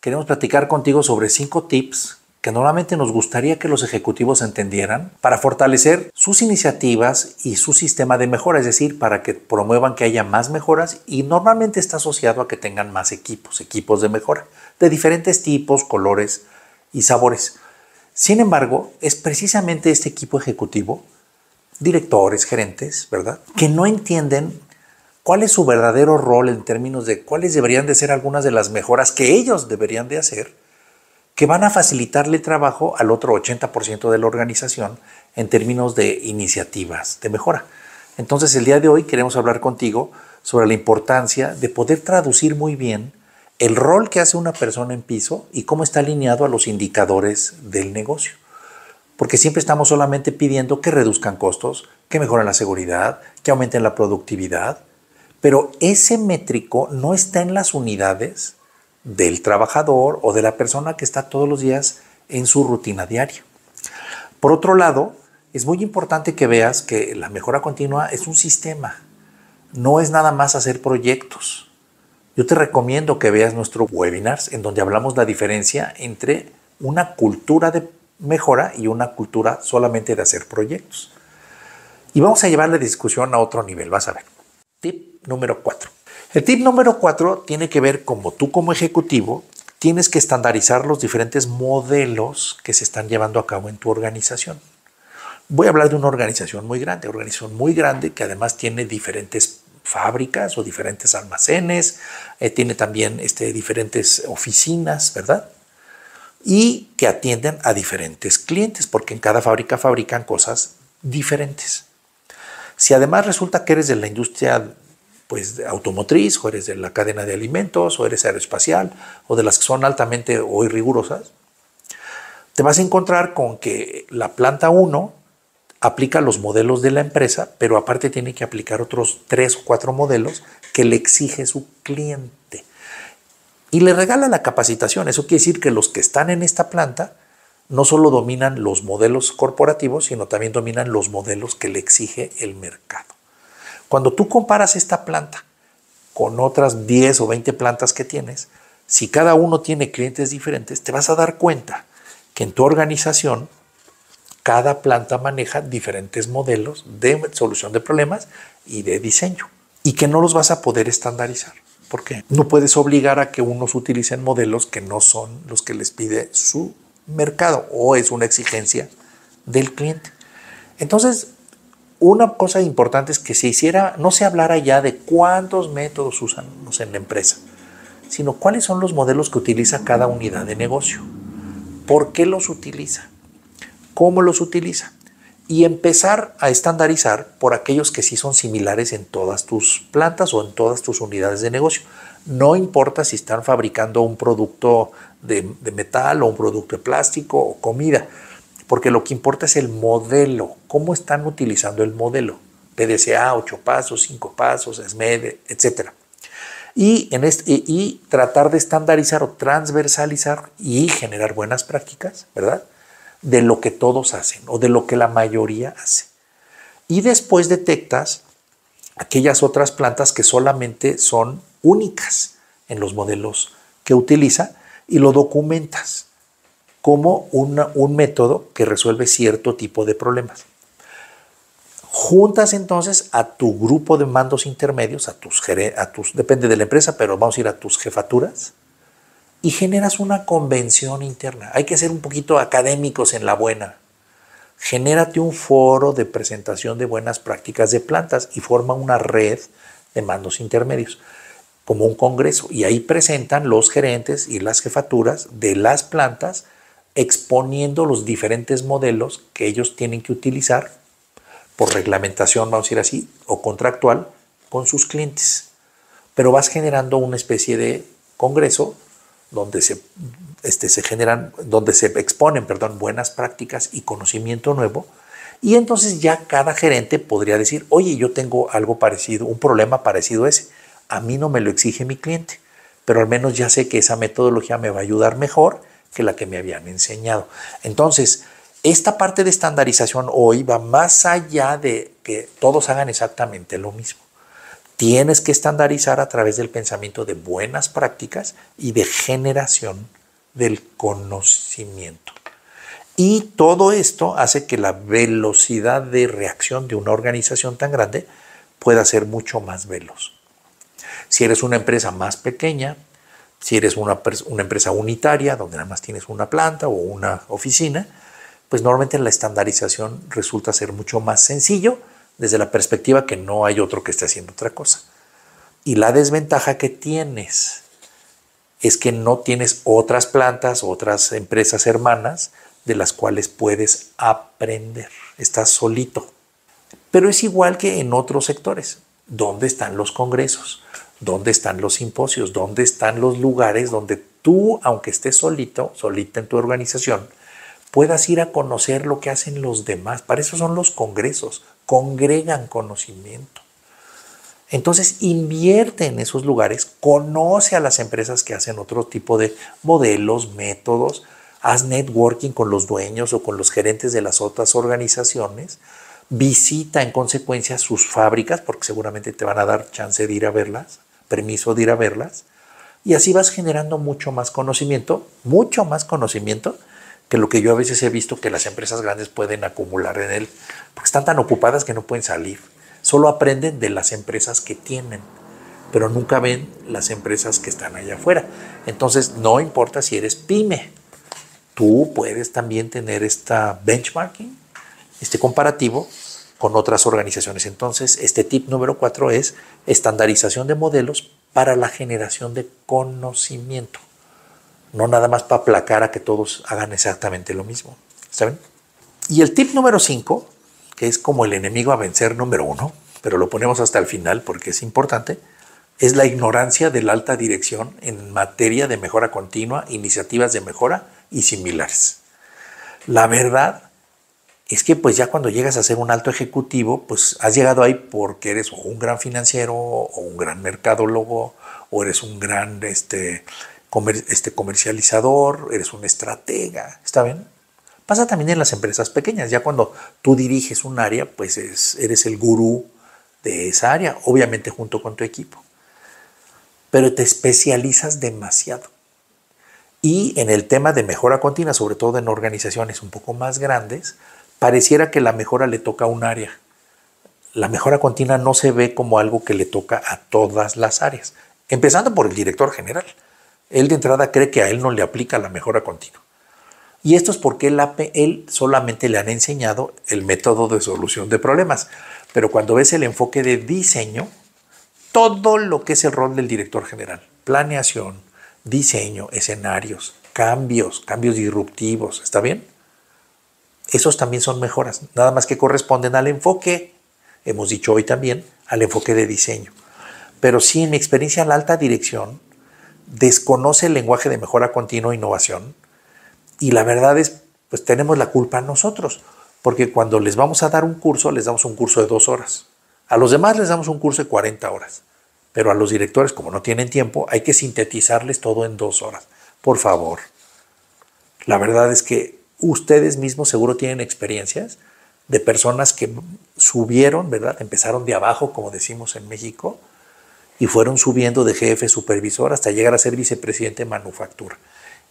queremos platicar contigo sobre cinco tips que normalmente nos gustaría que los ejecutivos entendieran para fortalecer sus iniciativas y su sistema de mejora, es decir, para que promuevan que haya más mejoras y normalmente está asociado a que tengan más equipos, equipos de mejora, de diferentes tipos, colores y sabores. Sin embargo, es precisamente este equipo ejecutivo, directores, gerentes, ¿verdad?, que no entienden cuál es su verdadero rol en términos de cuáles deberían de ser algunas de las mejoras que ellos deberían de hacer que van a facilitarle trabajo al otro 80% de la organización en términos de iniciativas de mejora. Entonces el día de hoy queremos hablar contigo sobre la importancia de poder traducir muy bien el rol que hace una persona en piso y cómo está alineado a los indicadores del negocio. Porque siempre estamos solamente pidiendo que reduzcan costos, que mejoren la seguridad, que aumenten la productividad, pero ese métrico no está en las unidades del trabajador o de la persona que está todos los días en su rutina diaria. Por otro lado, es muy importante que veas que la mejora continua es un sistema, no es nada más hacer proyectos. Yo te recomiendo que veas nuestro webinars en donde hablamos la diferencia entre una cultura de mejora y una cultura solamente de hacer proyectos. Y vamos a llevar la discusión a otro nivel, vas a ver número 4. El tip número 4 tiene que ver como tú como ejecutivo tienes que estandarizar los diferentes modelos que se están llevando a cabo en tu organización. Voy a hablar de una organización muy grande, organización muy grande que además tiene diferentes fábricas o diferentes almacenes, eh, tiene también este, diferentes oficinas, ¿verdad? Y que atienden a diferentes clientes, porque en cada fábrica fabrican cosas diferentes. Si además resulta que eres de la industria pues automotriz, o eres de la cadena de alimentos, o eres aeroespacial, o de las que son altamente hoy rigurosas, te vas a encontrar con que la planta 1 aplica los modelos de la empresa, pero aparte tiene que aplicar otros tres o cuatro modelos que le exige su cliente. Y le regala la capacitación. Eso quiere decir que los que están en esta planta no solo dominan los modelos corporativos, sino también dominan los modelos que le exige el mercado. Cuando tú comparas esta planta con otras 10 o 20 plantas que tienes, si cada uno tiene clientes diferentes, te vas a dar cuenta que en tu organización cada planta maneja diferentes modelos de solución de problemas y de diseño y que no los vas a poder estandarizar. porque No puedes obligar a que unos utilicen modelos que no son los que les pide su mercado o es una exigencia del cliente. Entonces, una cosa importante es que se hiciera, no se hablara ya de cuántos métodos usan en la empresa, sino cuáles son los modelos que utiliza cada unidad de negocio, por qué los utiliza, cómo los utiliza y empezar a estandarizar por aquellos que sí son similares en todas tus plantas o en todas tus unidades de negocio. No importa si están fabricando un producto de, de metal o un producto de plástico o comida porque lo que importa es el modelo, cómo están utilizando el modelo. PDCA, ocho pasos, cinco pasos, SMED, etc. Y, y tratar de estandarizar o transversalizar y generar buenas prácticas, ¿verdad? De lo que todos hacen o de lo que la mayoría hace. Y después detectas aquellas otras plantas que solamente son únicas en los modelos que utiliza y lo documentas como un método que resuelve cierto tipo de problemas. Juntas entonces a tu grupo de mandos intermedios, a tus, a tus, depende de la empresa, pero vamos a ir a tus jefaturas, y generas una convención interna. Hay que ser un poquito académicos en la buena. Genérate un foro de presentación de buenas prácticas de plantas y forma una red de mandos intermedios como un congreso y ahí presentan los gerentes y las jefaturas de las plantas exponiendo los diferentes modelos que ellos tienen que utilizar por reglamentación, vamos a decir así, o contractual con sus clientes. Pero vas generando una especie de congreso donde se, este, se generan, donde se exponen, perdón, buenas prácticas y conocimiento nuevo. Y entonces ya cada gerente podría decir, oye, yo tengo algo parecido, un problema parecido a ese. A mí no me lo exige mi cliente, pero al menos ya sé que esa metodología me va a ayudar mejor que la que me habían enseñado. Entonces, esta parte de estandarización hoy va más allá de que todos hagan exactamente lo mismo. Tienes que estandarizar a través del pensamiento de buenas prácticas y de generación del conocimiento. Y todo esto hace que la velocidad de reacción de una organización tan grande pueda ser mucho más veloz. Si eres una empresa más pequeña, si eres una, empresa unitaria, donde nada más tienes una planta o una oficina, pues normalmente la estandarización resulta ser mucho más sencillo desde la perspectiva que no hay otro que esté haciendo otra cosa. Y la desventaja que tienes es que no tienes otras plantas, otras empresas hermanas de las cuales puedes aprender. Estás solito. Pero es igual que en otros sectores. ¿Dónde están los congresos? ¿Dónde están los simposios? ¿Dónde están los lugares donde tú, aunque estés solito, solita en tu organización, puedas ir a conocer lo que hacen los demás? Para eso son los congresos, congregan conocimiento. Entonces invierte en esos lugares, conoce a las empresas que hacen otro tipo de modelos, métodos, haz networking con los dueños o con los gerentes de las otras organizaciones, visita en consecuencia sus fábricas porque seguramente te van a dar chance de ir a verlas permiso de ir a verlas. Y así vas generando mucho más conocimiento, mucho más conocimiento que lo que yo a veces he visto que las empresas grandes pueden acumular en él, porque están tan ocupadas que no pueden salir. Solo aprenden de las empresas que tienen, pero nunca ven las empresas que están allá afuera. Entonces, no importa si eres pyme, tú puedes también tener esta benchmarking, este comparativo con otras organizaciones. Entonces, este tip número cuatro es estandarización de modelos para la generación de conocimiento. No nada más para aplacar a que todos hagan exactamente lo mismo. ¿Saben? Y el tip número cinco, que es como el enemigo a vencer número uno, pero lo ponemos hasta el final porque es importante, es la ignorancia de la alta dirección en materia de mejora continua, iniciativas de mejora y similares. La verdad es que pues ya cuando llegas a ser un alto ejecutivo, pues has llegado ahí porque eres un gran financiero o un gran mercadólogo o eres un gran este, este, comercializador, eres un estratega, ¿está bien? Pasa también en las empresas pequeñas, ya cuando tú diriges un área, pues eres el gurú de esa área, obviamente junto con tu equipo. Pero te especializas demasiado. Y en el tema de mejora continua, sobre todo en organizaciones un poco más grandes, pareciera que la mejora le toca a un área. La mejora continua no se ve como algo que le toca a todas las áreas, empezando por el director general. Él de entrada cree que a él no le aplica la mejora continua. Y esto es porque él, solamente le han enseñado el método de solución de problemas. Pero cuando ves el enfoque de diseño, todo lo que es el rol del director general, planeación, diseño, escenarios, cambios, cambios disruptivos, ¿está bien? Esos también son mejoras, nada más que corresponden al enfoque, hemos dicho hoy también, al enfoque de diseño. Pero sí, en mi experiencia, la alta dirección desconoce el lenguaje de mejora continua e innovación. Y la verdad es, pues tenemos la culpa nosotros, porque cuando les vamos a dar un curso, les damos un curso de dos horas. A los demás les damos un curso de 40 horas. Pero a los directores, como no tienen tiempo, hay que sintetizarles todo en dos horas. Por favor. La verdad es que ustedes mismos seguro tienen experiencias de personas que subieron, ¿verdad? Empezaron de abajo, como decimos en México, y fueron subiendo de jefe, supervisor, hasta llegar a ser vicepresidente de manufactura.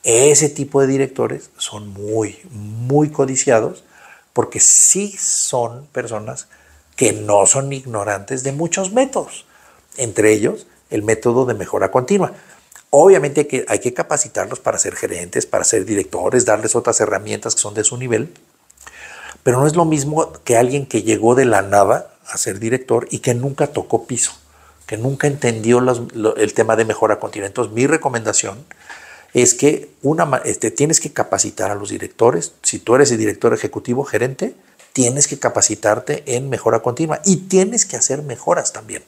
Ese tipo de directores son muy, muy codiciados porque sí son personas que no son ignorantes de muchos métodos, entre ellos el método de mejora continua. Obviamente hay que, hay que capacitarlos para ser gerentes, para ser directores, darles otras herramientas que son de su nivel, pero no es lo mismo que alguien que llegó de la nada a ser director y que nunca tocó piso, que nunca entendió el tema de mejora continua. Entonces, mi recomendación es que una, este, tienes que capacitar a los directores. Si tú eres el director ejecutivo, gerente, tienes que capacitarte en mejora continua y tienes que hacer mejoras también.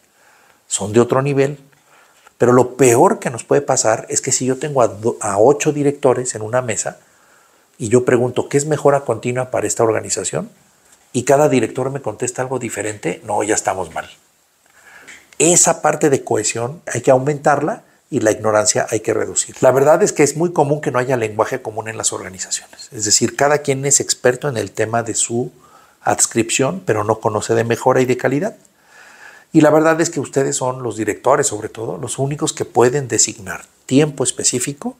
Son de otro nivel, pero lo peor que nos puede pasar es que si yo tengo a, ocho directores en una mesa y yo pregunto qué es mejora continua para esta organización y cada director me contesta algo diferente, no, ya estamos mal. Esa parte de cohesión hay que aumentarla y la ignorancia hay que reducir. La verdad es que es muy común que no haya lenguaje común en las organizaciones. Es decir, cada quien es experto en el tema de su adscripción, pero no conoce de mejora y de calidad. Y la verdad es que ustedes son los directores, sobre todo, los únicos que pueden designar tiempo específico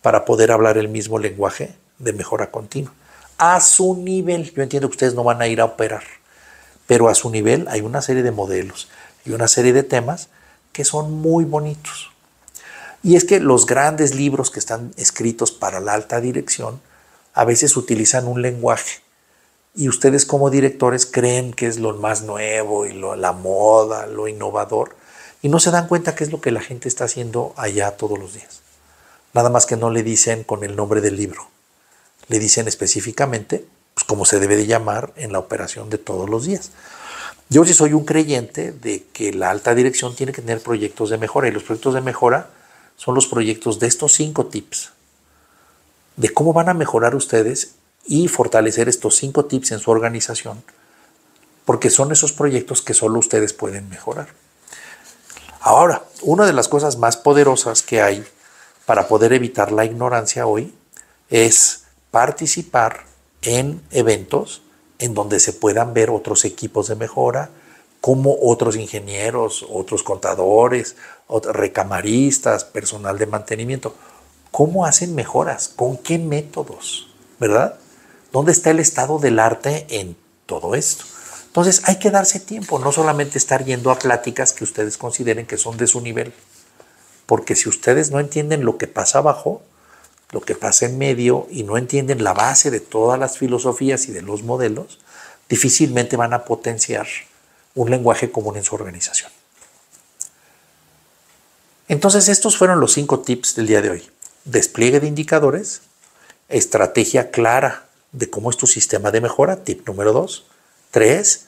para poder hablar el mismo lenguaje de mejora continua. A su nivel, yo entiendo que ustedes no van a ir a operar, pero a su nivel hay una serie de modelos y una serie de temas que son muy bonitos. Y es que los grandes libros que están escritos para la alta dirección a veces utilizan un lenguaje y ustedes como directores creen que es lo más nuevo y la moda, lo innovador, y no se dan cuenta que es lo que la gente está haciendo allá todos los días. Nada más que no le dicen con el nombre del libro, le dicen específicamente pues, como se debe de llamar en la operación de todos los días. Yo sí soy un creyente de que la alta dirección tiene que tener proyectos de mejora y los proyectos de mejora son los proyectos de estos cinco tips, de cómo van a mejorar ustedes y fortalecer estos cinco tips en su organización, porque son esos proyectos que solo ustedes pueden mejorar. Ahora, una de las cosas más poderosas que hay para poder evitar la ignorancia hoy es participar en eventos en donde se puedan ver otros equipos de mejora, como otros ingenieros, otros contadores, otros recamaristas, personal de mantenimiento, cómo hacen mejoras, con qué métodos, ¿verdad? ¿Dónde está el estado del arte en todo esto? Entonces hay que darse tiempo, no solamente estar yendo a pláticas que ustedes consideren que son de su nivel, porque si ustedes no entienden lo que pasa abajo, lo que pasa en medio y no entienden la base de todas las filosofías y de los modelos, difícilmente van a potenciar un lenguaje común en su organización. Entonces estos fueron los cinco tips del día de hoy. Despliegue de indicadores, estrategia clara de cómo es tu sistema de mejora, tip número dos. Tres,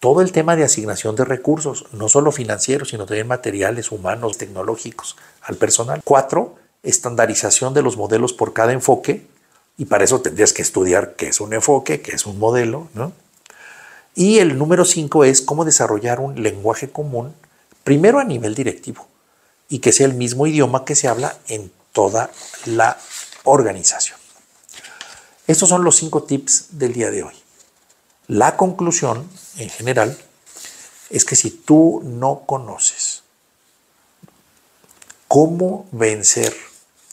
todo el tema de asignación de recursos, no solo financieros, sino también materiales, humanos, tecnológicos, al personal. Cuatro, estandarización de los modelos por cada enfoque, y para eso tendrías que estudiar qué es un enfoque, qué es un modelo, ¿no? Y el número cinco es cómo desarrollar un lenguaje común, primero a nivel directivo, y que sea el mismo idioma que se habla en toda la organización. Estos son los cinco tips del día de hoy. La conclusión en general es que si tú no conoces cómo vencer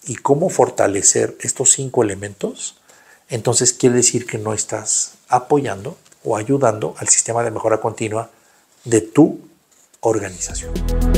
y cómo fortalecer estos cinco elementos, entonces quiere decir que no estás apoyando o ayudando al sistema de mejora continua de tu organización.